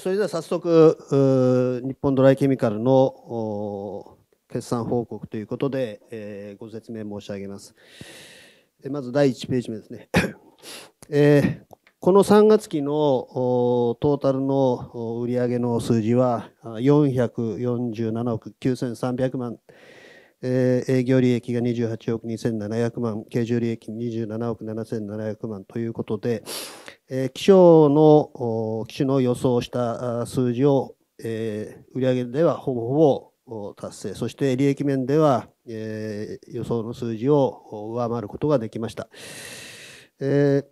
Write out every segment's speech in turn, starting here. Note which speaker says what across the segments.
Speaker 1: それでは早速、日本ドライケミカルの決算報告ということで、ご説明申し上げます。まず第1ページ目ですね。この3月期のトータルの売上の数字は447億9300万、営業利益が28億2700万、経常利益27億7700万ということで、え気象の機種の予想した数字を、え売上ではほぼほぼ達成、そして利益面では、え予想の数字を上回ることができました。え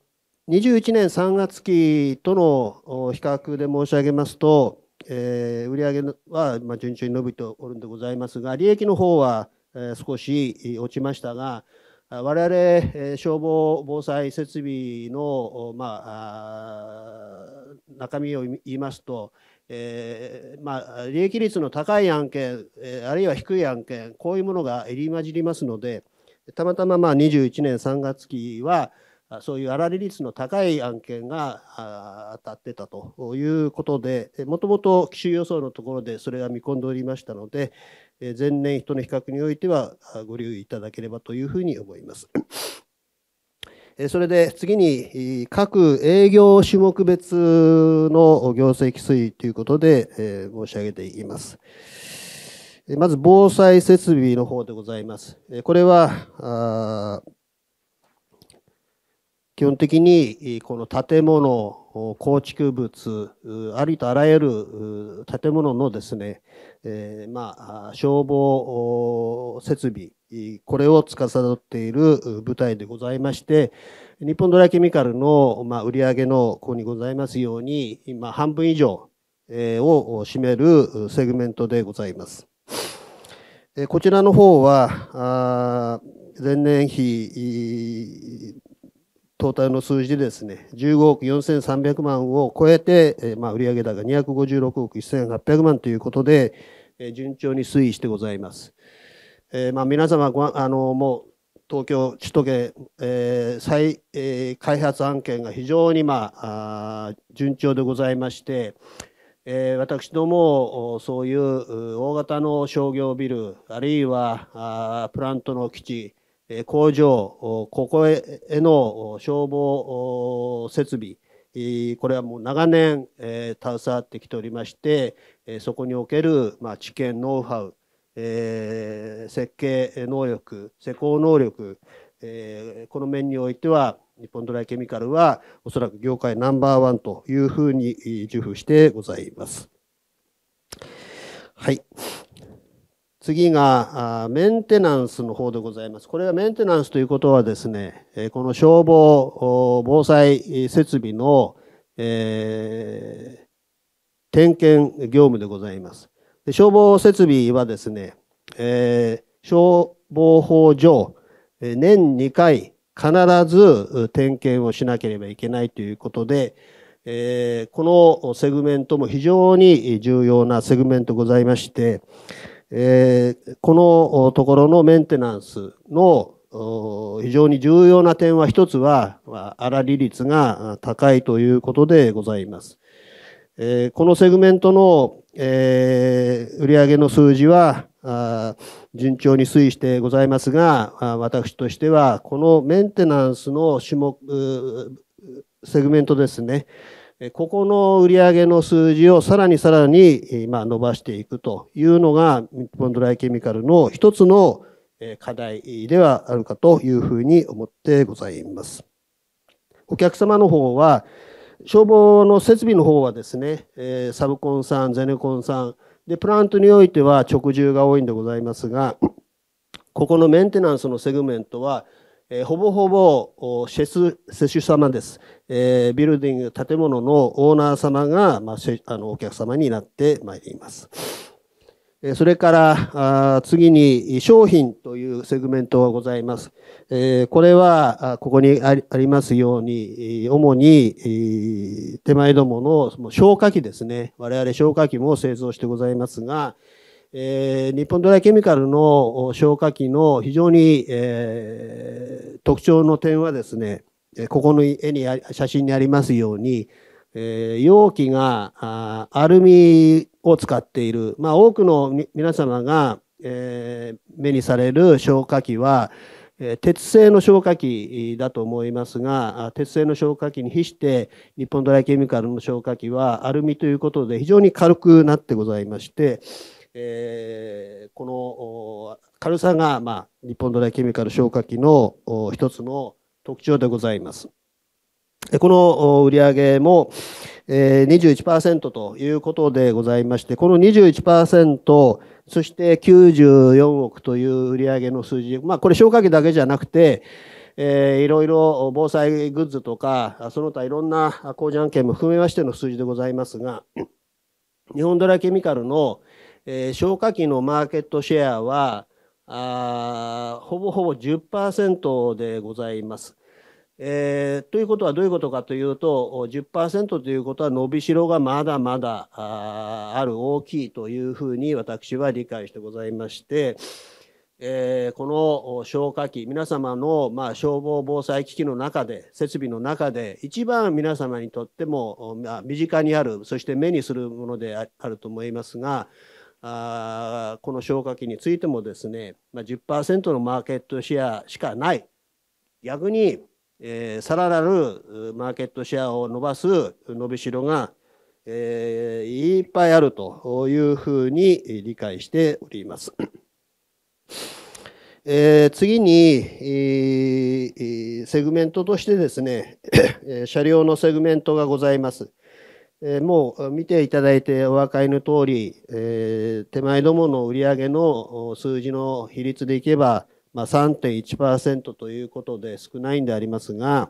Speaker 1: 21年3月期との比較で申し上げますと、え売上は順調に伸びておるんでございますが、利益の方は少し落ちましたが、我々消防防災設備の、まあ、中身を言いますと、えー、まあ、利益率の高い案件、あるいは低い案件こういうものが入り混じりますのでたまたまま21年3月期はそういう粗利率の高い案件が当たってたということでもともと機種予想のところでそれが見込んでおりましたのでえ前年比との比較においてはご留意いただければというふうに思います。それで次に各営業種目別の業績推移ということで申し上げています。まず防災設備の方でございます。これは基本的にこの建物、構築物、ありとあらゆる建物のですね、えー、まあ、消防設備、これを司っている部隊でございまして、日本ドライケミカルの、まあ、売上のここにございますように、今半分以上を占めるセグメントでございます。こちらの方は、前年比トータルの数字でですね、15億4300万を超えて、まあ、売上高256億1800万ということで、順調に推移してございます。えー、まあ、皆様ご、あの、もう、東京、首都圏、えー、再、えー、開発案件が非常に、まあ、あ順調でございまして、えー、私ども、そういう大型の商業ビル、あるいはあプラントの基地、工場、ここへの消防設備、これはもう長年、え携わってきておりまして、えそこにおける、まあ、知見、ノウハウ、え設計能力、施工能力、えこの面においては、日本ドライケミカルはおそらく業界ナンバーワンというふうに自負してございます。はい。次がメンテナンスの方でございます。これはメンテナンスということはですね、この消防防災設備の、えー、点検業務でございます。で消防設備はですね、えー、消防法上、年2回必ず点検をしなければいけないということで、えー、このセグメントも非常に重要なセグメントございまして、えー、このところのメンテナンスの非常に重要な点は一つは粗利率が高いということでございます。えー、このセグメントの、えー、売上の数字は順調に推移してございますが私としてはこのメンテナンスの種目セグメントですねここの売上の数字をさらにさらに、ま伸ばしていくというのが、日本ドライケミカルの一つの課題ではあるかというふうに思ってございます。お客様の方は、消防の設備の方はですね、サブコンさん、ゼネコンさん、で、プラントにおいては直従が多いんでございますが、ここのメンテナンスのセグメントは、えー、ほぼほぼ施主様です、えー、ビルディング、建物のオーナー様が、まあ、あのお客様になってまいります。えー、それからあ次に商品というセグメントがございます。えこれはここにありますように、主に手前どものその消火器ですね。我々消火器も製造してございますが、えー、日本ドライケミカルの消火器の非常に、えー、特徴の点はですね、ここの絵に写真にありますように、えー、容器がアルミを使っている、まあ、多くの皆様が、え目にされる消火器は、え鉄製の消火器だと思いますが、鉄製の消火器に比して、日本ドライケミカルの消火器はアルミということで非常に軽くなってございまして、えー、この軽さが、まあ、日本ドライケミカル消火器の一つの特徴でございます。この売上も21%ということでございまして、この21%、そして94億という売上の数字、まあこれ消火器だけじゃなくて、えー、いろいろ防災グッズとか、その他いろんな工事案件も含めましての数字でございますが、日本ドライケミカルの、えー、消火器のマーケットシェアはあほぼほぼ10%でございます。えー、ということはどういうことかというと10%ということは伸びしろがまだまだある大きいというふうに私は理解してございまして、えー、この消火器皆様の、まあ、消防防災機器の中で設備の中で一番皆様にとっても、まあ、身近にあるそして目にするものであると思いますがあこの消火器についてもですね、まあ、10%のマーケットシェアしかない逆に、えー、さらなるマーケットシェアを伸ばす伸びしろが、えー、いっぱいあるというふうに理解しております。えー、次に、えー、セグメントとしてですね、車両のセグメントがございます。えー、もう見ていただいてお分かりの通り、えー、手前どもの売上の数字の比率でいけば、まあ、3.1%ということで少ないんでありますが、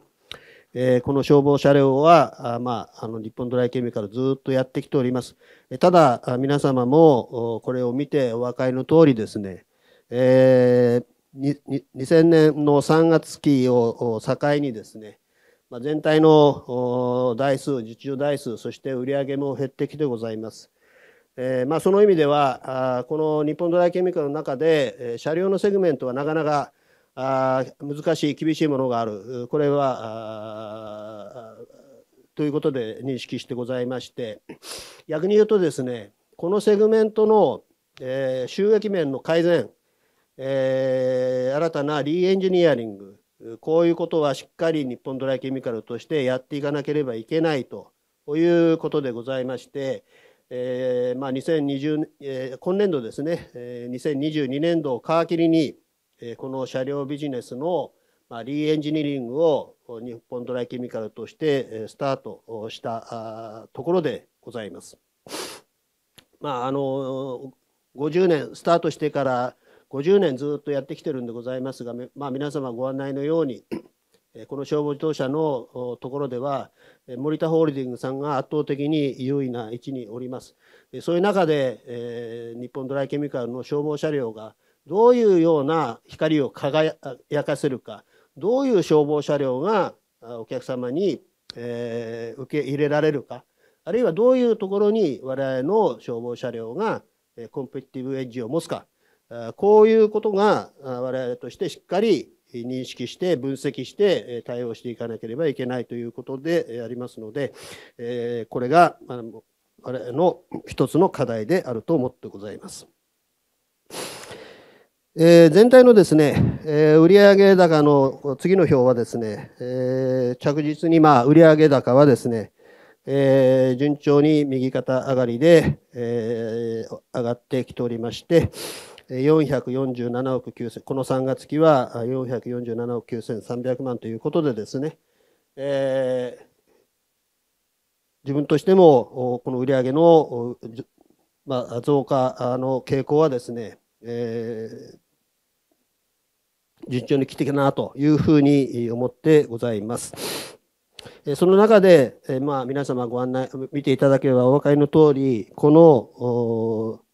Speaker 1: えー、この消防車両は、あまあ、あの日本ドライケミカルずっとやってきております。ただ、皆様もこれを見てお分かりの通りですね、えー、2000年の3月期を境にですね、まあ、全体の台数、受注台数、そして売上も減ってきてございます。えー、まあ、その意味では、あこの日本ドライケミカルの中で、えー、車両のセグメントはなかなかあ難しい、厳しいものがある。これは、ということで認識してございまして、逆に言うとですね、このセグメントの、えー、収益面の改善、えー、新たなリーエンジニアリング、こういうことはしっかり日本ドライケミカルとしてやっていかなければいけないということでございまして、えーまあ2020えー、今年度ですね、えー、2022年度を皮切りに、えー、この車両ビジネスの、まあ、リーエンジニアリングを日本ドライケミカルとして、えスタートしたところでございます。まあ、あの50年スタートしてから50年ずっとやってきてるんでございますが、まあ、皆様ご案内のように、この消防自動車のところでは、森田ホールディングさんが圧倒的に優位な位置におります。そういう中で、え日本ドライケミカルの消防車両がどういうような光を輝かせるか、どういう消防車両がお客様に、え受け入れられるか、あるいはどういうところに我々の消防車両がコンペティブエッジを持つか、こういうことが我々としてしっかり認識して分析して対応していかなければいけないということでありますので、これが我々の一つの課題であると思ってございます。えー、全体のですね、えー、売上高の次の表はですね、えー、着実にまあ売上高はですね、えー、順調に右肩上がりで、えー、上がってきておりまして、447億9000、この3月期は447億9300万ということでですね、えー、自分としても、この売上の、まあ、増加の傾向はですね、えー、順調に来ていかなというふうに思ってございます。その中で、まあ、皆様ご案内、見ていただければお分かりの通り、この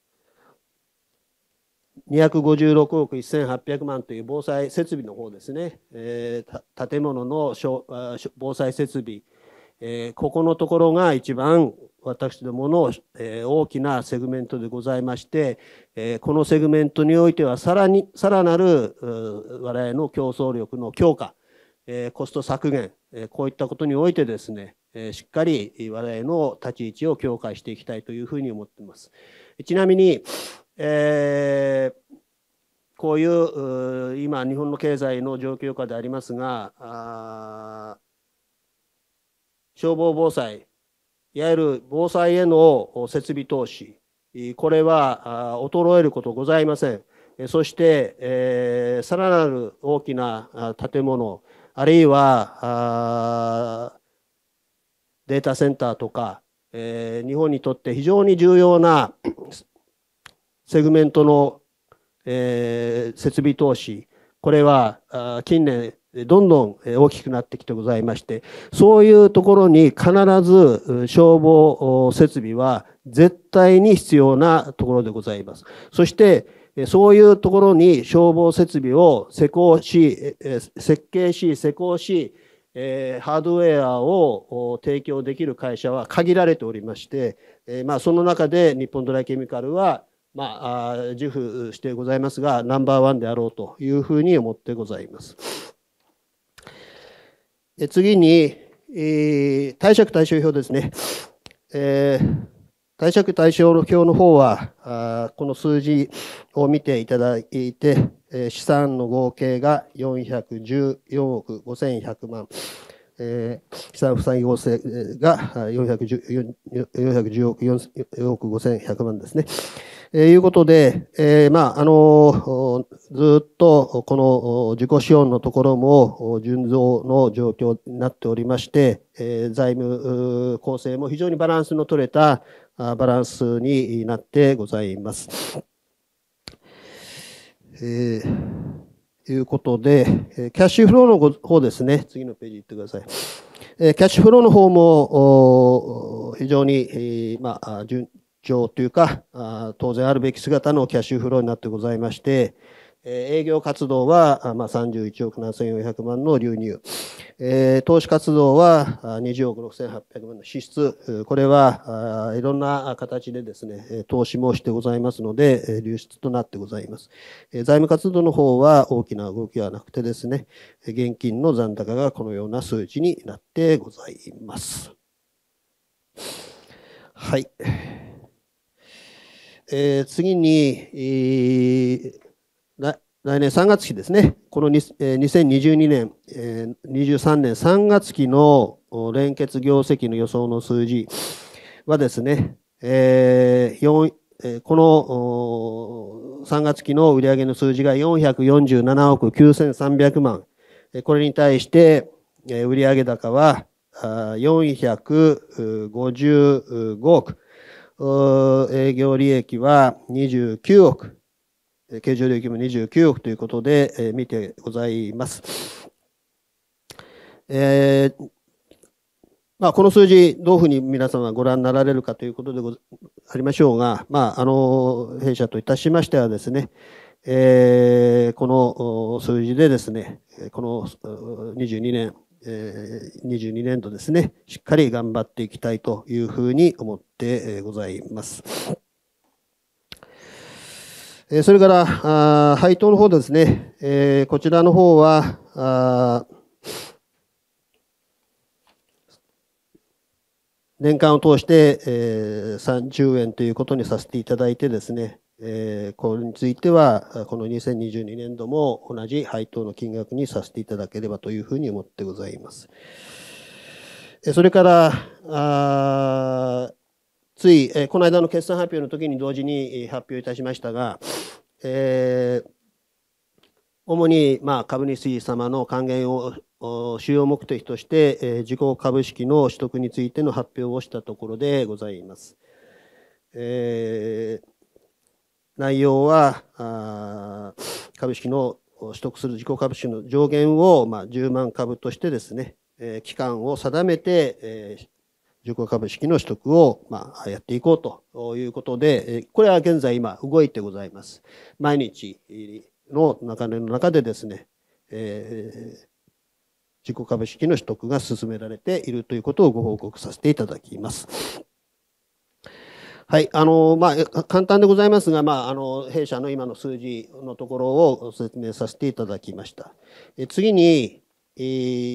Speaker 1: 256億1800万という防災設備の方ですね、えー、建物の防災設備、えー、ここのところが一番私どもの、えー、大きなセグメントでございまして、えー、このセグメントにおいてはさらにさらなる我々の競争力の強化、えー、コスト削減、えー、こういったことにおいてですね、えー、しっかり我々の立ち位置を強化していきたいというふうに思っています。ちなみに、えーこういう今、日本の経済の状況下でありますが、消防防災、いわゆる防災への設備投資、これは衰えることございません。そして、えー、さらなる大きな建物、あるいはデータセンターとか、えー、日本にとって非常に重要なセグメントのえー、設備投資、これは近年どんどん大きくなってきてございまして、そういうところに必ず消防設備は絶対に必要なところでございます。そして、そういうところに消防設備を施工し、設計し、施工し、えハードウェアを提供できる会社は限られておりまして、えまあ、その中で日本ドライケミカルはまあ、自負してございますが、ナンバーワンであろうというふうに思ってございます。次に、えー、貸借対照表ですね。えー、貸借対照表の方はあ、この数字を見ていただいて、えー、資産の合計が414億5100万。えー、資産負債合成が410億5 1 0 0万ですね。えー、いうことで、えー、まあ、あのー、ずっとこの自己資本のところも純増の状況になっておりまして、えー、財務構成も非常にバランスの取れたバランスになってございます。えー、いうことで、キャッシュフローの方ですね、次のページ行ってください。キャッシュフローの方も非常に、まあ、張というか、当然あるべき姿のキャッシュフローになってございまして、営業活動は、31億7400万の流入、投資活動は20億6800万の支出、これはいろんな形でですね、投資もしてございますので、流出となってございます。財務活動の方は大きな動きはなくてですね、現金の残高がこのような数値になってございます。はい。えー、次に、えー、来年3月期ですね、この、えー、2022年、えー、23年3月期の連結業績の予想の数字はですね、えーえー、この3月期の売上の数字が447億9300万、これに対して、売上高は455億営業利益は29億、経常利益も29億ということで、え見てございます。えー、まあ、この数字、どういうふうに皆様ご覧になられるかということでごありましょうが、まあ、あの、弊社といたしましてはですね、えー、この数字でですね、この22年、えー、22年度ですね、しっかり頑張っていきたいというふうに思ってございます。それから、配当の方ですね、えこちらの方は、年間を通して、え30円ということにさせていただいてですね、えこれについては、この2022年度も同じ配当の金額にさせていただければというふうに思ってございます。それから、あつい、えこの間の決算発表の時に同時に発表いたしましたが、えー、主に、まあ、株主様の還元を主要目的として、えー、自己株式の取得についての発表をしたところでございます。えー内容は、株式の取得する自己株式の上限を、まあ、10万株としてですね、えー、期間を定めて、えー、自己株式の取得を、まあ、やっていこうということで、えー、これは現在今動いてございます。毎日の中年の中でですね、えー、自己株式の取得が進められているということをご報告させていただきます。はい、あのまあ、簡単でございますが、まあ、あの弊社の今の数字のところを説明させていただきました。え次に、え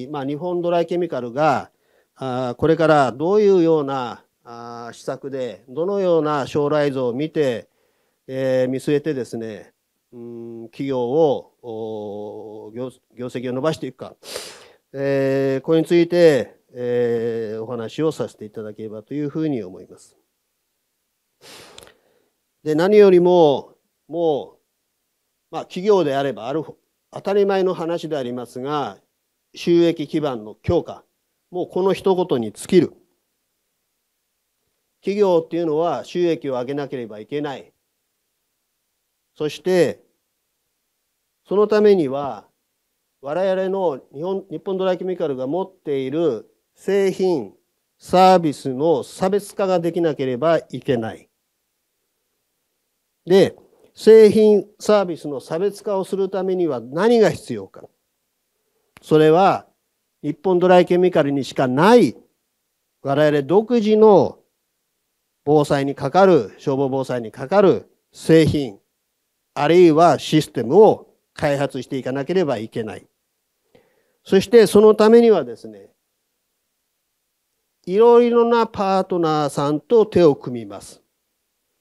Speaker 1: ー、まあ、日本ドライケミカルがあこれからどういうようなあ施策でどのような将来像を見て、えー、見据えてですねうん企業を業業績を伸ばしていくか、えー、これについて、えー、お話をさせていただければというふうに思います。で何よりももう、まあ、企業であればある当たり前の話でありますが収益基盤の強化もうこの一言に尽きる企業っていうのは収益を上げなければいけないそしてそのためには我々の日本日本ドライキミカルが持っている製品サービスの差別化ができなければいけないで、製品サービスの差別化をするためには何が必要か。それは、日本ドライケミカルにしかない、我々独自の防災にかかる、消防防災にかかる製品、あるいはシステムを開発していかなければいけない。そしてそのためにはですね、いろいろなパートナーさんと手を組みます。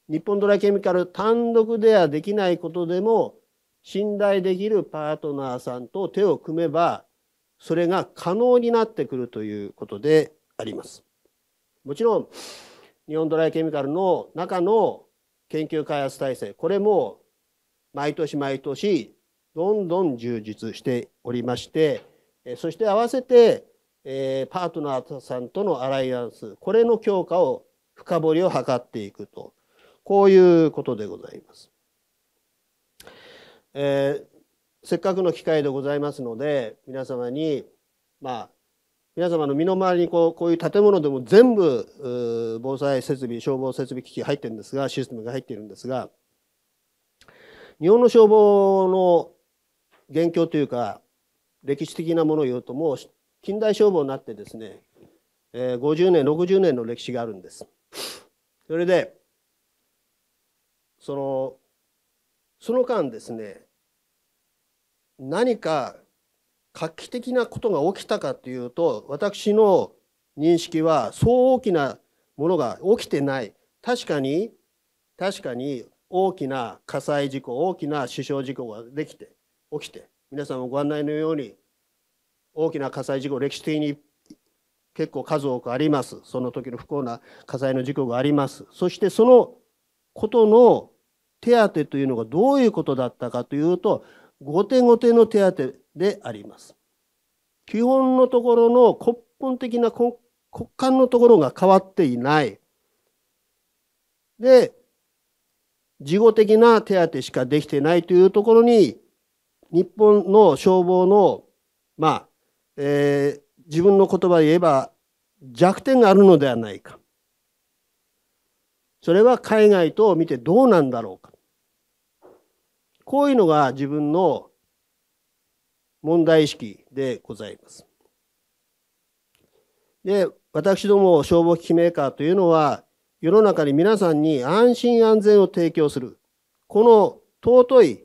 Speaker 1: 日本ドライケミカル単独ではできないことでも信頼できるパートナーさんと手を組めばそれが可能になってくるということであります。もちろん日本ドライケミカルの中の研究開発体制これも毎年毎年どんどん充実しておりましてそして合わせてパートナーさんとのアライアンスこれの強化を深掘りを図っていくとこういうことでございます。えー、せっかくの機会でございますので皆様にまあ皆様の身の回りにこうこういう建物でも全部防災設備消防設備機器入ってるんですがシステムが入っているんですが日本の消防の現況というか歴史的なものを言うともう近代消防になってですね、え50年60年の歴史があるんです。それでそのその間ですね何か画期的なことが起きたかというと私の認識はそう大きなものが起きてない確かに確かに大きな火災事故大きな死傷事故ができて起きて皆さんもご案内のように大きな火災事故歴史的に結構数多くありますその時の不幸な火災の事故がありますそしてそのことの手当というのがどういうことだったかというと、後手後手の手当であります。基本のところの根本的な根幹のところが変わっていない。で、事後的な手当しかできてないというところに、日本の消防の、まあ、えー、自分の言葉で言えば弱点があるのではないか。それは海外と見てどうなんだろうかこういうのが自分の問題意識でございます。で私ども消防機器メーカーというのは世の中に皆さんに安心安全を提供するこの尊い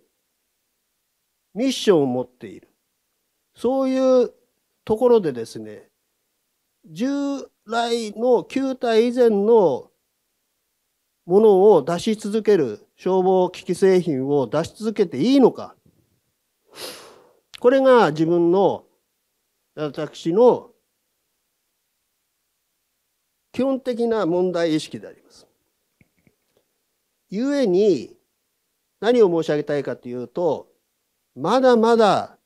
Speaker 1: ミッションを持っているそういうところでですね従来の旧体以前のものを出し続ける消防機器製品を出し続けていいのか。これが自分の私の基本的な問題意識であります。故に何を申し上げたいかというとまだまだ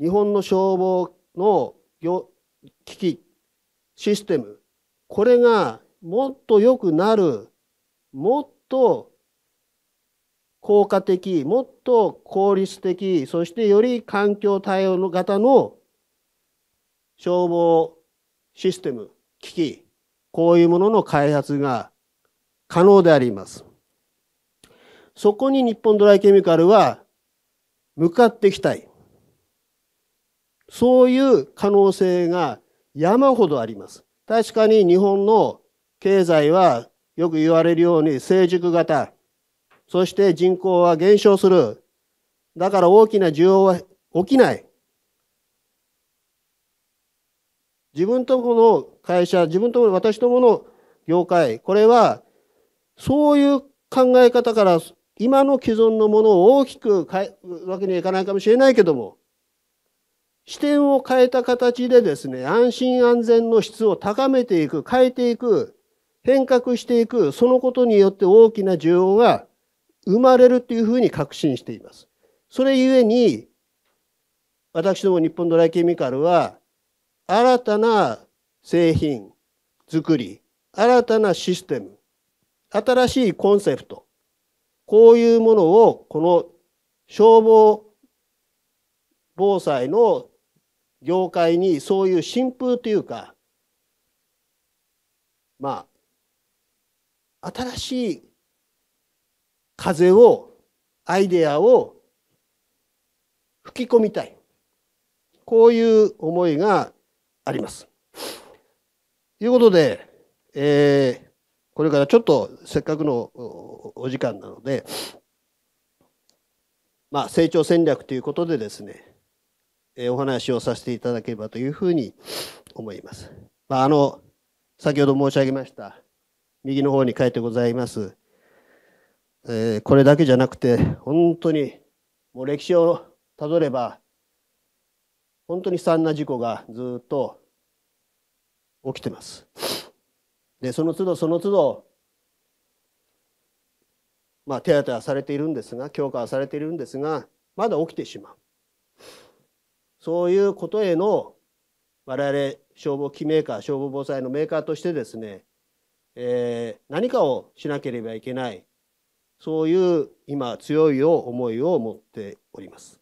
Speaker 1: 日本の消防の機器システムこれがもっと良くなるもっと効果的、もっと効率的、そしてより環境対応型の消防システム、機器、こういうものの開発が可能であります。そこに日本ドライケミカルは向かっていきたい。そういう可能性が山ほどあります。確かに日本の経済はよく言われるように成熟型、そして人口は減少する。だから大きな需要は起きない。自分とこの会社、自分と私ともの業界、これはそういう考え方から今の既存のものを大きく変えわけにはいかないかもしれないけども、視点を変えた形でですね、安心安全の質を高めていく、変えていく、変革していく、そのことによって大きな需要が生まれるというふうに確信しています。それゆえに、私ども日本ドライケミカルは、新たな製品作り、新たなシステム、新しいコンセプト、こういうものをこの消防防災の業界にそういう新風というか、まあ、新しい風をアイデアを吹き込みたいこういう思いがあります。ということで、えー、これからちょっとせっかくのお時間なので、まあ、成長戦略ということでですね、えー、お話をさせていただければというふうに思います。まあ、あの先ほど申し上げました右の方に書いてございます。えー、これだけじゃなくて、本当に、もう歴史をたどれば、本当に悲惨な事故がずっと起きてます。で、その都度その都度、まあ、手当てはされているんですが、強化はされているんですが、まだ起きてしまう。そういうことへの我々消防機メーカー、消防防災のメーカーとしてですね、えー、何かをしなければいけないそういう今強い思いを持っております。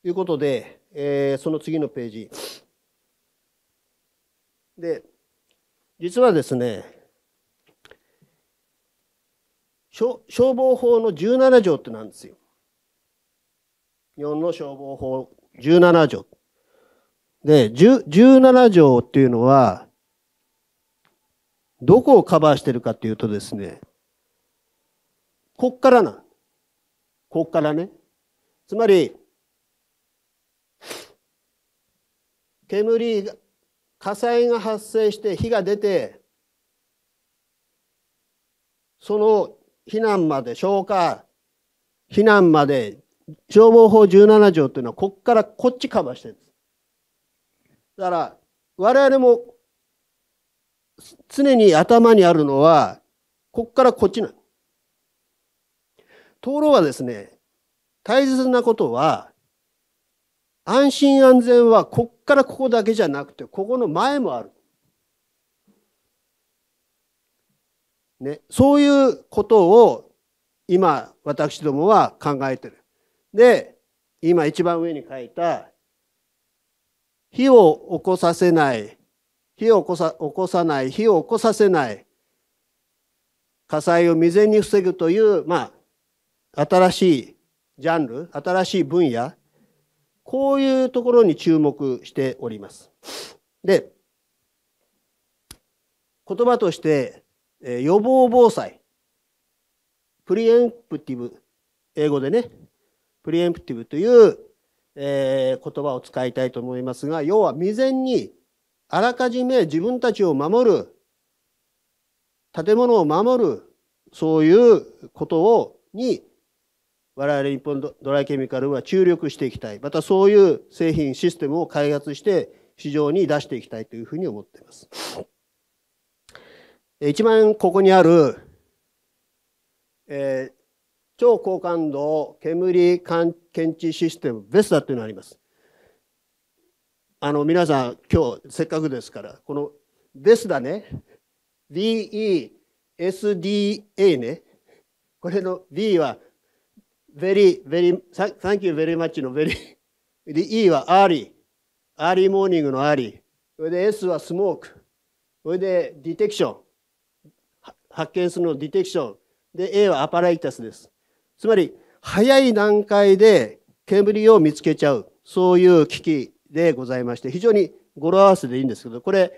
Speaker 1: ということで、えー、その次のページで実はですね消防法の17条ってなんですよ。日本の消防法17条。で、17条っていうのは、どこをカバーしてるかっていうとですね、こっからな。こっからね。つまり、煙が、火災が発生して火が出て、その避難まで、消火、避難まで、消防法17条というのは、こっからこっちカバーしてるんです。だから、我々も常に頭にあるのは、こっからこっちなの。ところがですね、大切なことは、安心安全はこっからここだけじゃなくて、ここの前もある。ね、そういうことを今私どもは考えてる。で、今一番上に書いた火を起こさせない火を起こさ起こさない火を起こさせない火災を未然に防ぐというまあ新しいジャンル新しい分野こういうところに注目しております。で言葉として、え予防防災プリエンプティブ英語でねプリエンプティブという、え言葉を使いたいと思いますが要は未然にあらかじめ自分たちを守る建物を守るそういうことをに我々日本ドライケミカルは注力していきたいまたそういう製品システムを開発して市場に出していきたいというふうに思っています。一番ここにある、えー、超高感度煙検知システムベス a というのがあります。あの皆さん今日せっかくですからこの「です」だね v e s d a ねこれの V は very very thank you very much の very で E は early early morning の early それで S は smoke それで detection 発見するの detection で A はアパライタスですつまり早い段階で煙を見つけちゃうそういう機器でございまして、非常に語呂合わせでいいんですけど、これ、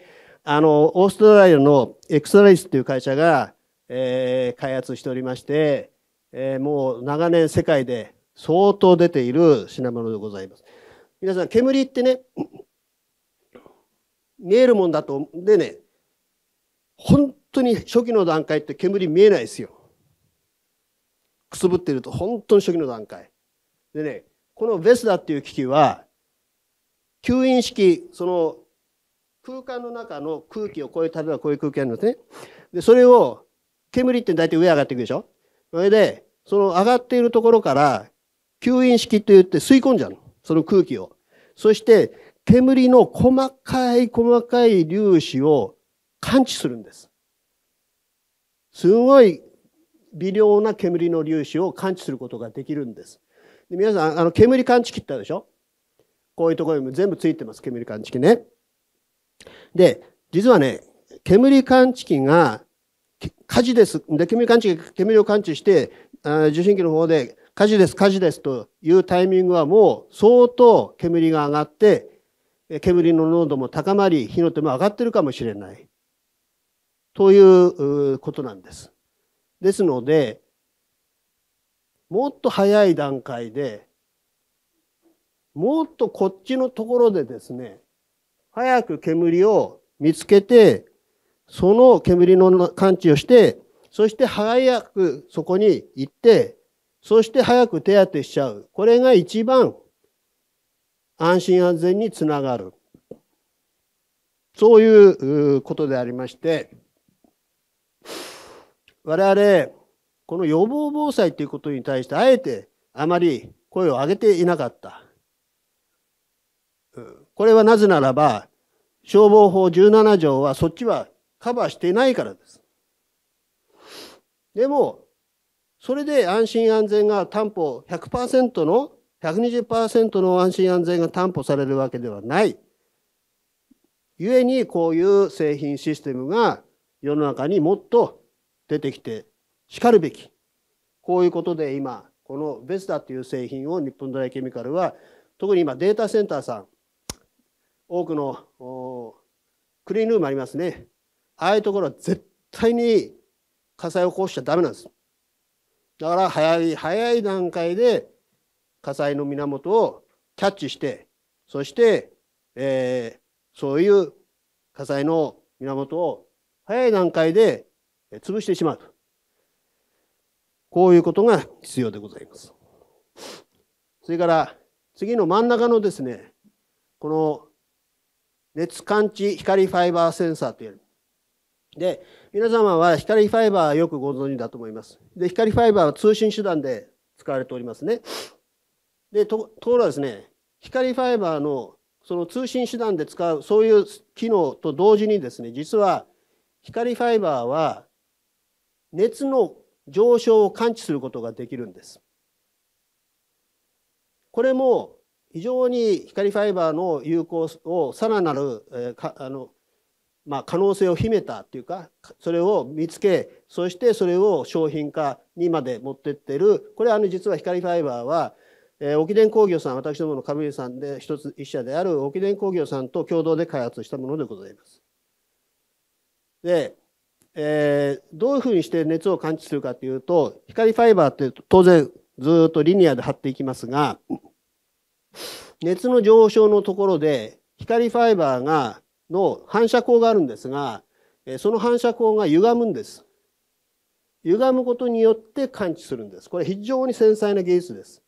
Speaker 1: あの、オーストラリアのエクストラリスっていう会社が、えー、開発しておりまして、えー、もう長年世界で相当出ている品物でございます。皆さん、煙ってね、見えるもんだと、でね、本当に初期の段階って煙見えないですよ。くすぶってると本当に初期の段階。でね、このベスダっていう機器は、吸引式その空間の中の空気をこういう例えばこういう空気あるんですねでそれを煙って大体上上がっていくでしょそれでその上がっているところから吸引式と言って吸い込んじゃうのその空気をそして煙の細かい細かい粒子を感知するんですすごい微量な煙の粒子を感知することができるんですで皆さんあの煙感知器ってあるでしょこういうところにも全部ついてます、煙感知器ね。で、実はね、煙感知器が火事です。で、煙感知器、煙を感知して、あ受信機の方で火事です、火事ですというタイミングはもう相当煙が上がって、煙の濃度も高まり、火の手も上がってるかもしれない。ということなんです。ですので、もっと早い段階でもっとこっちのところでですね、早く煙を見つけて、その煙の感知をして、そして早くそこに行って、そして早く手当てしちゃう。これが一番安心安全につながる。そういうことでありまして、我々、この予防防災ということに対して、あえてあまり声を上げていなかった。これはなぜならば、消防法17条はそっちはカバーしていないからです。でも、それで安心安全が担保100%の、120%の安心安全が担保されるわけではない。故にこういう製品システムが世の中にもっと出てきてしかるべき。こういうことで今、このベスダっていう製品を日本ドライケミカルは、特に今データセンターさん、多くのクリーンルームありますねああいうところは絶対に火災を起こしちゃダメなんですだから早い早い段階で火災の源をキャッチしてそして、えー、そういう火災の源を早い段階で潰してしまうこういうことが必要でございますそれから次の真ん中のですねこの熱感知光ファイバーセンサーという。で、皆様は光ファイバーよくご存知だと思います。で、光ファイバーは通信手段で使われておりますね。で、と、ところがですね、光ファイバーのその通信手段で使う、そういう機能と同時にですね、実は光ファイバーは熱の上昇を感知することができるんです。これも非常に光ファイバーの有効をさらなる、えー、かあのまあ、可能性を秘めたというかそれを見つけそしてそれを商品化にまで持ってってるこれはあの実は光ファイバーは、えー、沖電工業さん私どもの株主さんで一つ一社である沖電工業さんと共同で開発したものでございます。で、えー、どういうふうにして熱を感知するかというと光ファイバーって当然ずっとリニアで張っていきますが熱の上昇のところで光ファイバーがの反射光があるんですがその反射光が歪むんです歪むことによって感知するんですこれ非常に繊細な技術です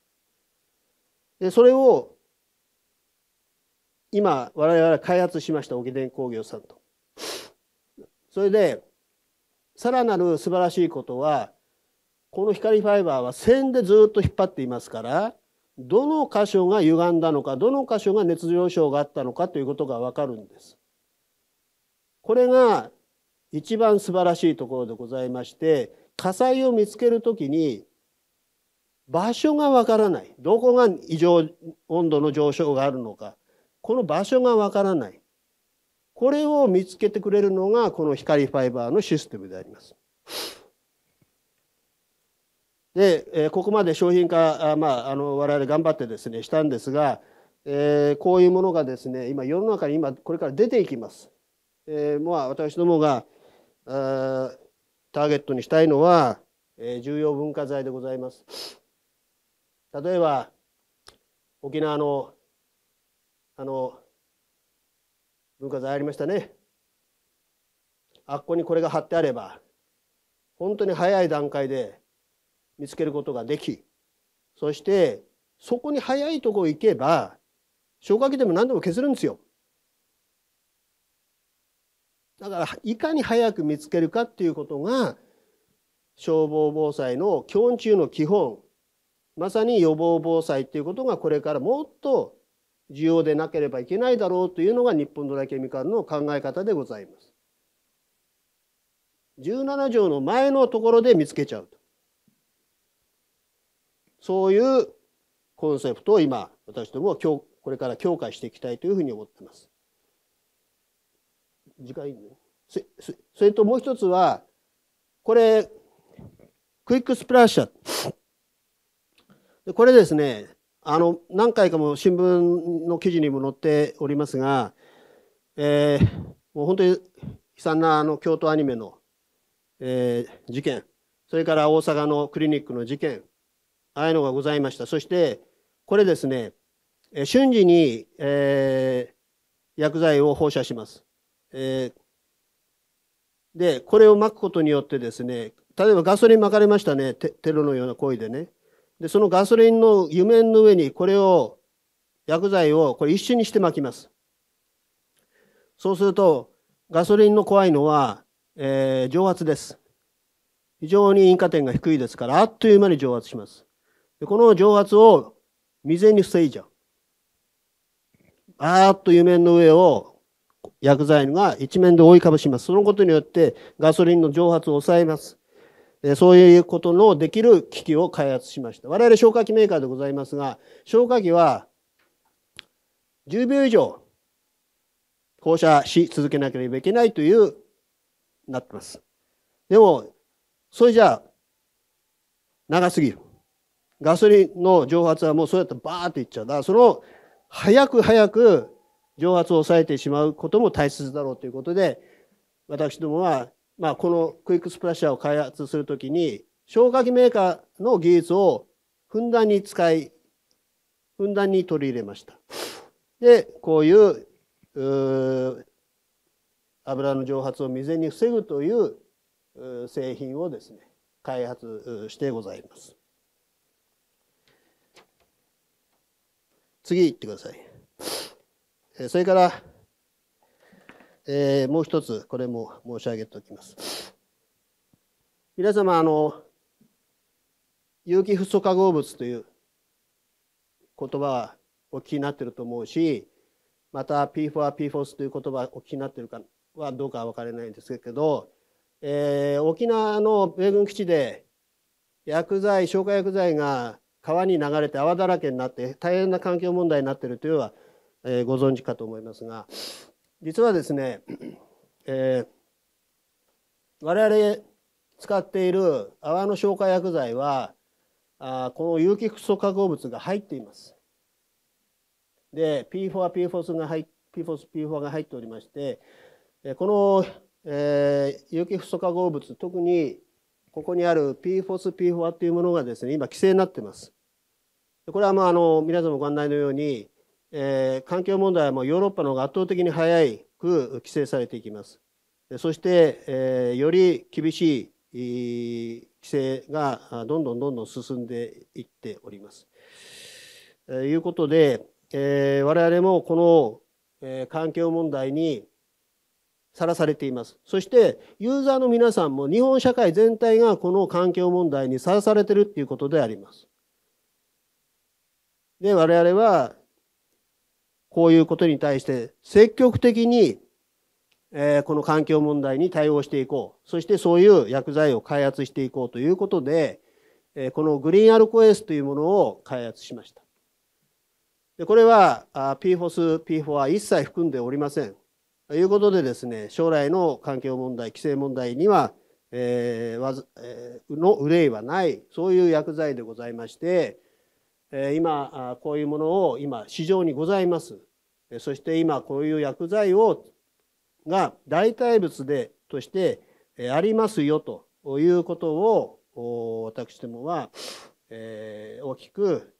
Speaker 1: でそれを今我々は開発しました沖電工業さんとそれでさらなる素晴らしいことはこの光ファイバーは線でずっと引っ張っていますからどの箇所が歪んだのかどの箇所が熱上昇があったのかということがわかるんです。これが一番素晴らしいところでございまして火災を見つけるときに場所がわからないどこが異常温度の上昇があるのかこの場所がわからないこれを見つけてくれるのがこの光ファイバーのシステムであります。で、えここまで商品化、あまあ、あの我々頑張ってですねしたんですが、えー、こういうものがですね今世の中に今これから出ていきます。えー、まあ私どもがあターゲットにしたいのは、えー、重要文化財でございます。例えば沖縄のあの文化財ありましたね。あっこにこれが貼ってあれば本当に早い段階で見つけることができそしてそこに早いとこ行けば消火器でも何でも削るんですよ。だからいかに早く見つけるかっていうことが消防防災の基本中の基本まさに予防防災っていうことがこれからもっと重要でなければいけないだろうというのが日本ドライケミカルの考え方でございます。17条の前のところで見つけちゃうと。そういうコンセプトを今私どもはこれから強化していきたいというふうに思ってます。次回いいそれともう一つはこれクイックスプラッシャーこれですねあの何回かも新聞の記事にも載っておりますが、えー、もう本当に悲惨なあの京都アニメの、えー、事件それから大阪のクリニックの事件ああいうのがございました。そして、これですね、瞬時に、えー、薬剤を放射します。えー、で、これをまくことによってですね、例えばガソリンまかれましたね、テテロのような行為でね。で、そのガソリンの油面の上にこれを、薬剤をこれ一瞬にしてまきます。そうすると、ガソリンの怖いのは、えー、蒸発です。非常に引火点が低いですから、あっという間に蒸発します。この蒸発を未然に防いじゃう。あーっと湯面の上を薬剤が一面で覆いかぶします。そのことによってガソリンの蒸発を抑えます。そういうことのできる機器を開発しました。我々消火器メーカーでございますが、消火器は10秒以上放射し続けなければいけないという、なってます。でも、それじゃあ、長すぎる。ガソリンの蒸発はもうそうやってバーっていっちゃう。だからその、早く早く蒸発を抑えてしまうことも大切だろうということで、私どもは、まあ、このクイックスプラッシャーを開発するときに、消火器メーカーの技術をふんだんに使い、ふんだんに取り入れました。で、こういうう油の蒸発を未然に防ぐという製品をですね、開発してございます。次行ってください。えそれから、えー、もう一つ、これも申し上げておきます。皆様、あの、有機フッ素化合物という言葉はお聞きになってると思うし、また P4、P4 という言葉お聞きになってるかはどうかは分からないんですけど、えー、沖縄の米軍基地で薬剤、消化薬剤が川に流れて泡だらけになって大変な環境問題になっているというのは、えー、ご存知かと思いますが実はですね、えー、我々使っている泡の消化薬剤はあこの有機フッ素化合物が入っています。で P4 PFOS が入っ PFOS、P4 が入っておりましてこの、えー、有機フッ素化合物特にここにある PFOS、PFOA というものがですね、今規制になってます。これはまああの皆様ご案内のように、えー、環境問題はもうヨーロッパの方が圧倒的に早く規制されていきます。そして、えー、より厳しい規制がどんどんどんどん進んでいっております。と、えー、いうことで、えー、我々もこの、えー、環境問題にさらされています。そして、ユーザーの皆さんも日本社会全体がこの環境問題にさらされてるっていうことであります。で、我々は、こういうことに対して積極的に、えー、この環境問題に対応していこう。そしてそういう薬剤を開発していこうということで、えー、このグリーンアルコエースというものを開発しました。でこれは PFOS、PFOA 一切含んでおりません。ということでですね将来の環境問題規制問題には、えーわずえー、の憂いはないそういう薬剤でございまして、えー、今こういうものを今市場にございます。そして今こういう薬剤をが代替物でとしてありますよということを私どもは、えー、大きく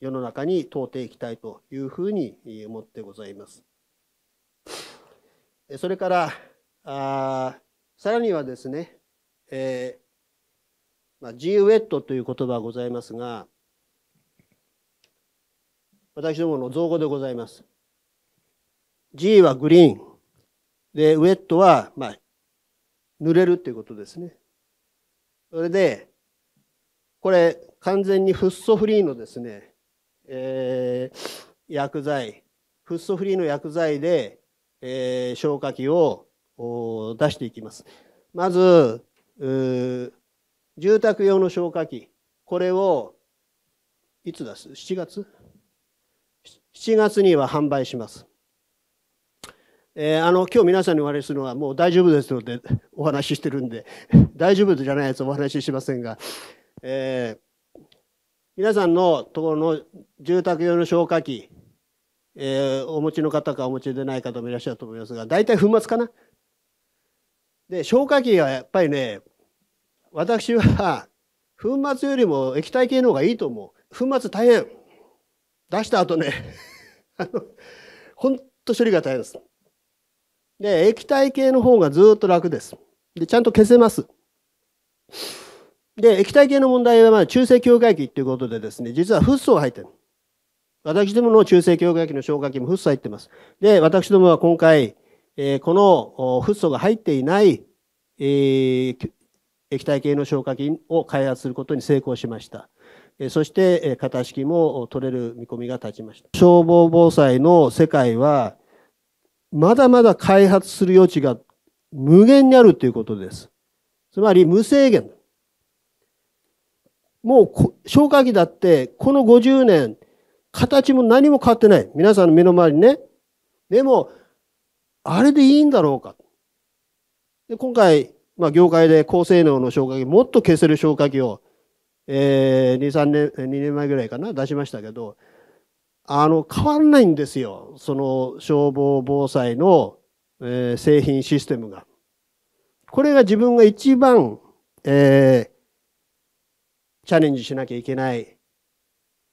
Speaker 1: 世の中に問うていきたいというふうに思ってございます。それからあさらにはですね、えーまあ、GWET という言葉がございますが私どもの造語でございます G はグリーンでウェットは、まあ、濡れるということですねそれでこれ完全にフッ素フリーのですね、えー、薬剤フッ素フリーの薬剤でえー、消火器を出していきます。まず、住宅用の消火器、これをいつ出す ?7 月 ?7 月には販売します。えー、あの今日皆さんにお話しするのはもう大丈夫ですのでお話ししてるんで大丈夫じゃないやつお話ししませんが、えー、皆さんのところの住宅用の消火器えー、お持ちの方かお持ちでない方もいらっしゃると思いますが大体粉末かな。で消化器はやっぱりね私は粉末よりも液体系の方がいいと思う。粉末大変出した後ね あのほんと処理が大変です。で液体系の方がずっと楽です。でちゃんと消せます。で液体系の問題はまあ中性境界器っていうことでですね実はフッ素が入ってる。私どもの中世教会期の奨学金もフッ素入ってます。で、私どもは今回、えー、このフッ素が入っていない、えー、液体系の消化菌を開発することに成功しました。そして、型式も取れる見込みが立ちました。消防防災の世界は、まだまだ開発する余地が無限にあるということです。つまり無制限。もう、消火器だって、この50年、形も何も変わってない。皆さんの目の前にね。でも、あれでいいんだろうか。で今回、まあ、業界で高性能の消火器、もっと消せる消火器を、えー、2、3年、2年前ぐらいかな、出しましたけど、あの、変わんないんですよ。その消防防災の、えー、製品システムが。これが自分が一番、えー、チャレンジしなきゃいけない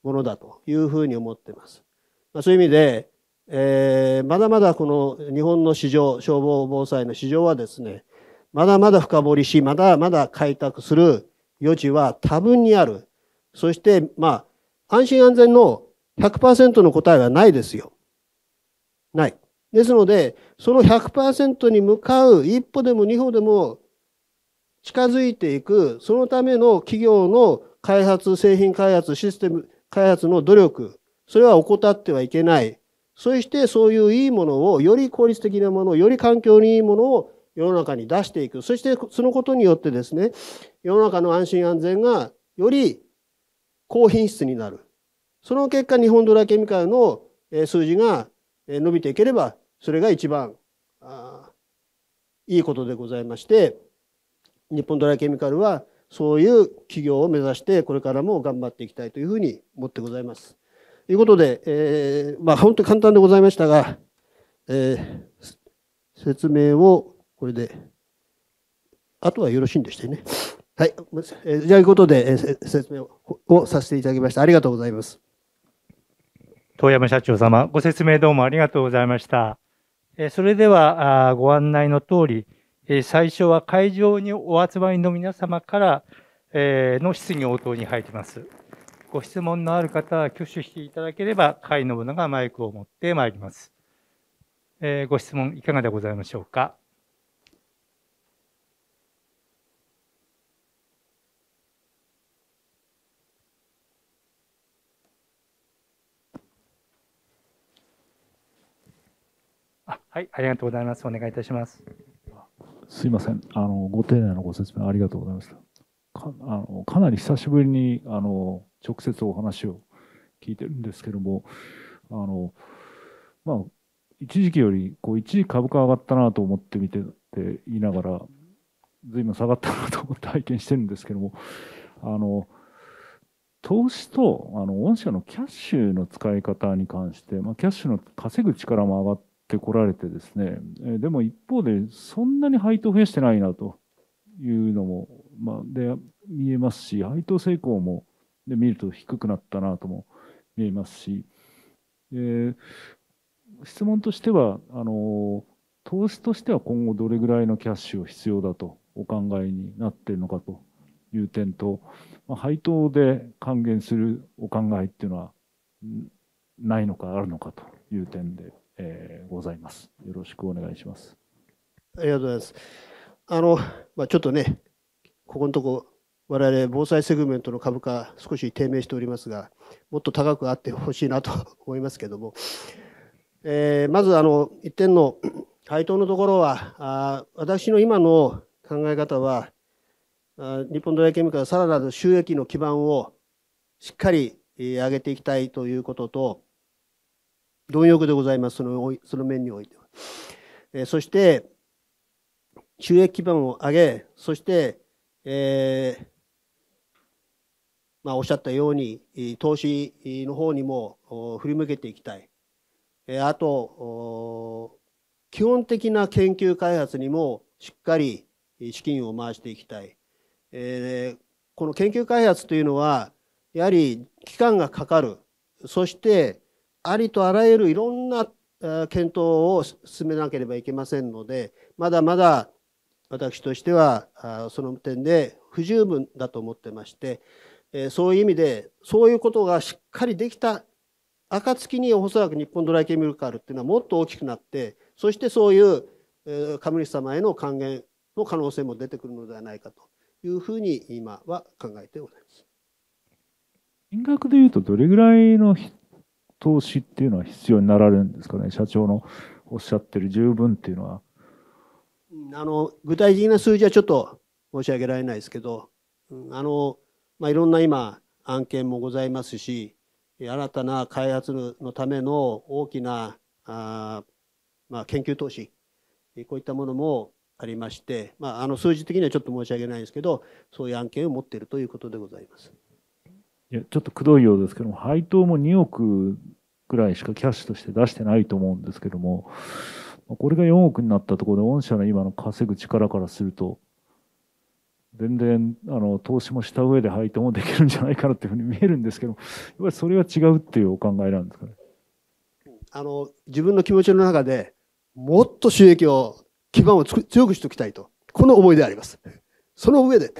Speaker 1: ものだというふうに思っています。まあ、そういう意味で、えー、まだまだこの日本の市場、消防防災の市場はですね、まだまだ深掘りし、まだまだ開拓する余地は多分にある。そして、まあ、安心安全の100%の答えはないですよ。ない。ですので、その100%に向かう一歩でも二歩でも近づいていく、そのための企業の開発、製品開発、システム、開発の努力、それは怠ってはいけない。そしてそういういいものを、より効率的なものを、より環境にいいものを世の中に出していく。そしてそのことによってですね、世の中の安心安全がより高品質になる。その結果、日本ドライケミカルの数字が伸びていければ、それが一番いいことでございまして、日本ドライケミカルはそういう企業を目指してこれからも頑張っていきたいというふうに思ってございます。ということで、えー、まあ、本当に簡単でございましたが、えー、説明をこれで、あとはよろしいんでしたよね。はい。えー、じゃあ、いうことで、えー、説明をさせていただきました。ありがとうございます。
Speaker 2: 遠山社長様、ご説明どうもありがとうございました。えー、それではあ、ご案内の通り、え最初は会場にお集まりの皆様から、えの質疑応答に入ります。ご質問のある方は挙手していただければ、会の者がマイクを持ってまいります。えご質問いかがでございましょうか。はい、ありがとうございます。お願いいたします。
Speaker 3: すいません。あの、ご丁寧なご説明ありがとうございました。かあのかなり久しぶりに、あの、直接お話を聞いてるんですけども、あの、まあ、一時期より、こう、一時株価上がったなと思って見てって言いながら、随分下がったなと思って 拝見してるんですけども、あの、投資と、あの、御社のキャッシュの使い方に関して、まあ、キャッシュの稼ぐ力も上がっってこられてですね、えでも一方でそんなに配当増やしてないなというのも、まあ、で見えますし配当成功もで見ると低くなったなとも見えますし、え質問としてはあの投資としては今後どれぐらいのキャッシュを必要だとお考えになっているのかという点と、まあ、配当で還元するお考えっていうのはないのかあるのかという点でえございます。よろしくお願いします。
Speaker 1: ありがとうございます。あの、まあ、ちょっとね、ここのとこ、我々防災セグメントの株価、少し低迷しておりますが、もっと高くあってほしいなと 思いますけども、えー、まずあの1点の回答のところは、あ私の今の考え方は、あ日本ドライケミカルさらなる収益の基盤をしっかり上げていきたいということと、貪欲でございます、そのその面においては。えー、そして、収益基盤を上げ、そして、えーまあ、おっしゃったように、投資の方にも振り向けていきたい。えー、あと、基本的な研究開発にもしっかり資金を回していきたい。えー、この研究開発というのは、やはり期間がかかる。そして、ありとあらゆるいろんな検討を進めなければいけませんのでまだまだ私としてはその点で不十分だと思ってましてそういう意味でそういうことがしっかりできた暁におそらく日本ドライケミルカルっていうのはもっと大きくなってそしてそういう株主様への還元の可能性も出てくるのではないかというふうに今は考えてございます。金額でいう
Speaker 3: とどれぐらいの投資っていうのは必要になられるんですかね、社長のおっしゃってる十分っていうのは。
Speaker 1: あの具体的な数字はちょっと申し上げられないですけど、あのまあ、いろんな今、案件もございますし、新たな開発のための大きなあ、まあ、研究投資、こういったものもありまして、まあ、あの数字的にはちょっと申し上げないですけど、そういう案件を持っているということでございます。
Speaker 3: いや、ちょっとくどいようですけども、配当も2億ぐらいしかキャッシュとして出してないと思うんですけども、これが4億になったところで、御社の今の稼ぐ力からすると、全然あの投資もした上で配当もできるんじゃな
Speaker 1: いかなというふうに見
Speaker 3: えるんですけど、やっぱりそれは違うっていうお考えなんですかね。
Speaker 1: あの自分の気持ちの中でもっと収益を、基盤を強くしておきたいと、この思いであります。その上で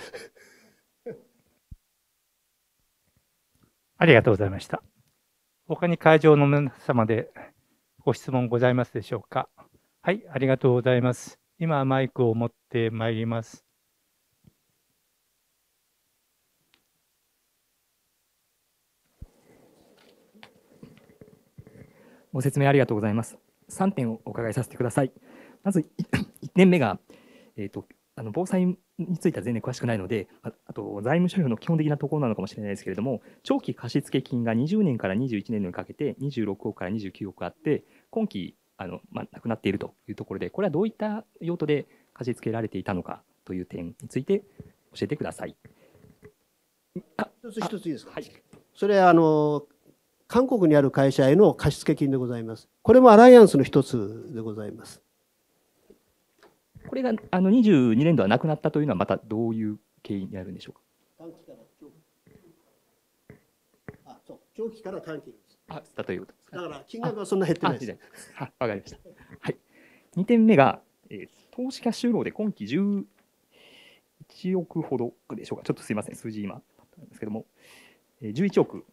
Speaker 2: ありがとうございました。他に会場の皆様でご質問ございますでしょうか。はい、ありがとうございます。今、マイクを持ってまいります。
Speaker 4: ご説明ありがとうございます。3点をお伺いさせてください。まず1点目が、えーと、とあの防災については全然詳しくないのであ、あと財務諸表の基本的なところなのかもしれないですけれども、長期貸付金が20年から21年にかけて26億から29億あって、今期あの、まあ、なくなっているというところで、これはどういった用途で貸し付けられていたのかという点について教えてください。一つ一ついいですか、はい、
Speaker 1: それあの韓国にある会社への貸付金でございます。これもアライアンスの一つでございます。れがあの
Speaker 4: 22年度はなくなったというのはまたどういう経緯にあるんでしょうか
Speaker 1: 短期から長期あそう長期から短期あだということですだから金額はそんな減ってないで
Speaker 4: すわかりました、はい、2点目が、えー、投資家収納で今期11億ほどでしょうかちょっとすみません数字今ですけども、えー、11億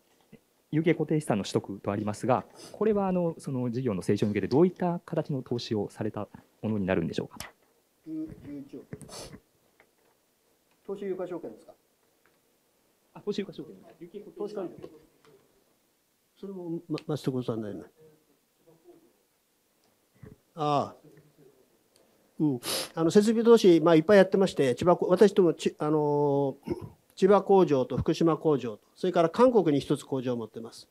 Speaker 4: 有形固定資産の取得とありますが、これはあのその事業の成長に向けてどういった形の投資をされたものになるんでしょうか。
Speaker 1: 11億投資有価証券ですかあ、投資有価証券投資関連。それも、ま、マストコさんだよね。ああ。うん。あの、設備投資、まあ、いっぱいやってまして、千葉、私どもち、あの千葉工場と福島工場と、それから韓国に一つ工場を持ってます。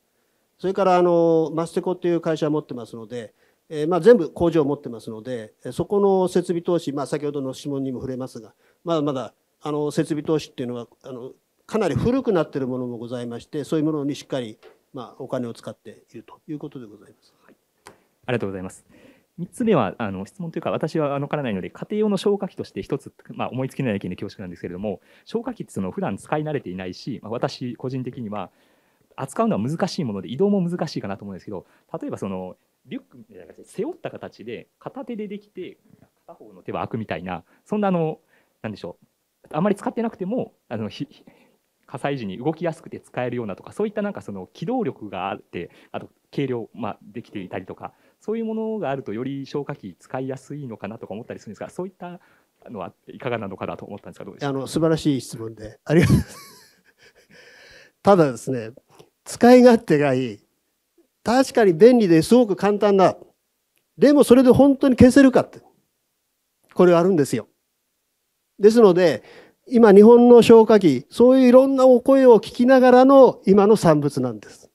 Speaker 1: それから、あの、マステコっていう会社を持ってますので、えー、まあ、全部工場を持ってますので、そこの設備投資、まあ、先ほどの質問にも触れますが、まだまだあの設備投資っていうのはあの、かなり古くなっているものもございまして、そういうものにしっかり、まあ、お金を使っているということでございます。はい、
Speaker 4: ありがとうございます。3つ目はあの質問というか、私は分からないので、家庭用の消火器として1つ、まあ、思いつきない意見で恐縮なんですけれども、消火器ってその普段使い慣れていないし、まあ、私個人的には扱うのは難しいもので、移動も難しいかなと思うんですけど、例えばそのリュックみたいな形で背負った形で片手でできて片方の手は開くみたいなそんなあのなんでしょうあまり使ってなくてもあの火災時に動きやすくて使えるようなとかそういったなんかその機動力があってあと軽量、まあ、できていたりとかそういうものがあるとより消火器使いやすいのかなとか思ったりするんですがそういったのはいかがなのかなと思ったんですがどうですかあの素晴
Speaker 1: らしい質問でありがとうただですね使い勝手がいい確かに便利ですごく簡単だ。でもそれで本当に消せるかって。これがあるんですよ。ですので、今日本の消火器、そういういろんなお声を聞きながらの今の産物なんです。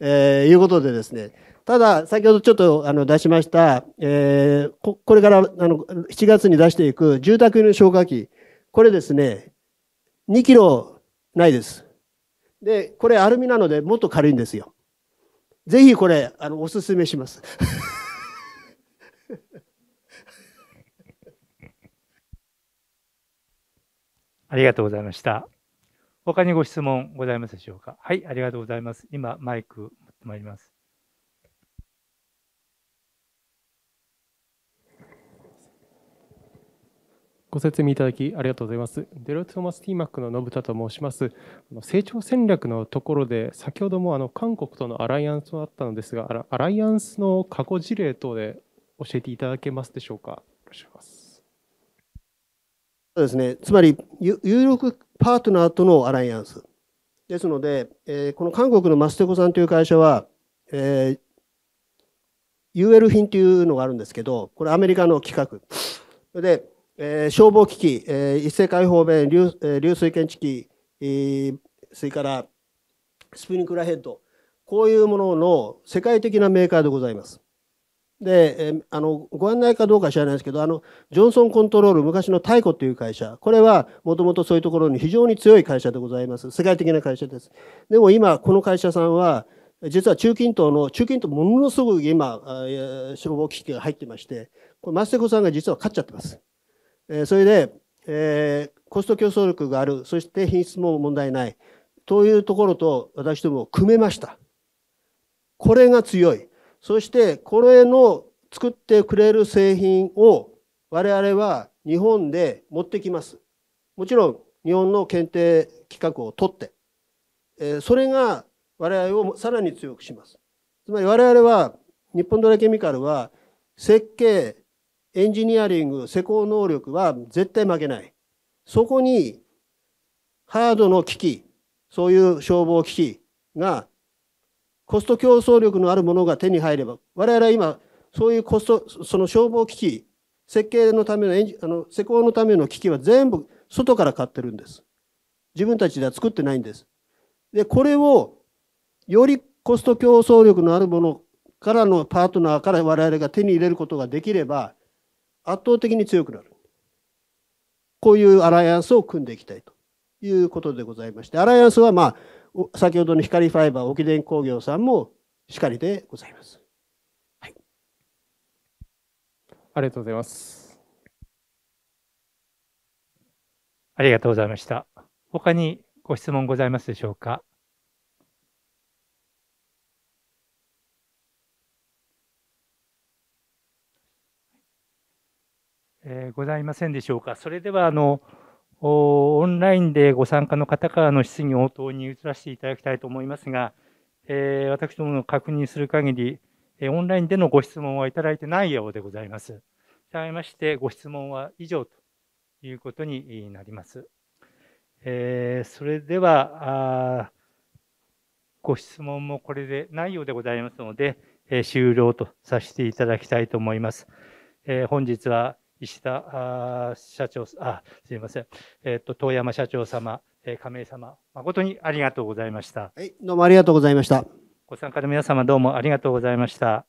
Speaker 1: えー、いうことでですね。ただ、先ほどちょっとあの出しました、えー、ここれからあの7月に出していく住宅用の消火器、これですね、2キロないです。で、これアルミなのでもっと軽いんですよ。ぜひこれ、あの、おすすめします。
Speaker 2: ありがとうございました。他にご質問ございますでしょうか。はい、ありがとうございます。今、マイク持ってまいります。ご説明いただきありがとうございます。デロイト・トーマス・ティーマックの信田と申します。成長戦略のところで、先ほどもあの韓国とのアライアンスはあったのですが、アライアンスの
Speaker 1: 過去事例等で教えていただけますでしょうか。そうですね、つまり有力パートナーとのアライアンス。ですので、えー、この韓国のマステコさんという会社は、えー、UL 品というのがあるんですけど、これアメリカの企画。でえー、消防機器、えー、一斉開放弁流,、流水検知器、えー、それからスプリンクラーヘッドこういうものの世界的なメーカーでございます。で、えー、あのご案内かどうか知らないですけどあのジョンソンコントロール昔の太古という会社これはもともとそういうところに非常に強い会社でございます世界的な会社です。でも今この会社さんは実は中近東の中近東ものすごく今消防機器が入ってましてこれマステコさんが実は勝っちゃってます。えそれで、えー、コスト競争力がある、そして品質も問題ない、というところと私どもを組めました。これが強い。そして、これの作ってくれる製品を我々は日本で持ってきます。もちろん、日本の検定企画を取って、えー、それが我々をさらに強くします。つまり我々は、日本ドラケミカルは、設計、エンジニアリング、施工能力は絶対負けない。そこに、ハードの機器、そういう消防機器が、コスト競争力のあるものが手に入れば、我々は今、そういうコスト、その消防機器、設計のためのエンジ、あの、施工のための機器は全部外から買ってるんです。自分たちでは作ってないんです。で、これを、よりコスト競争力のあるものからのパートナーから我々が手に入れることができれば、圧倒的に強くなる。こういうアライアンスを組んでいきたいということでございまして、アライアンスはまあ、先ほどの光ファイバー、沖電工業さんもしかりでございます。はい。
Speaker 2: ありがとうございます。ありがとうございました。他にご質問ございますでしょうかえー、ございませんでしょうか。それではあのオンラインでご参加の方からの質疑応答に移らせていただきたいと思いますが、えー、私どもの確認する限り、えー、オンラインでのご質問はいただいてないようでございます。従いまして、ご質問は以上ということになります。えー、それではご質問もこれでないようでございますので、え終了とさせていただきたいと思います。え本日は石田あ社長、あ、すみません。えっ、ー、と、遠山社長様、えー、亀井様、誠にありがとうござ
Speaker 1: いました。はい、どうもありがとうございました。
Speaker 2: ご参加の皆様どうもありがとうございました。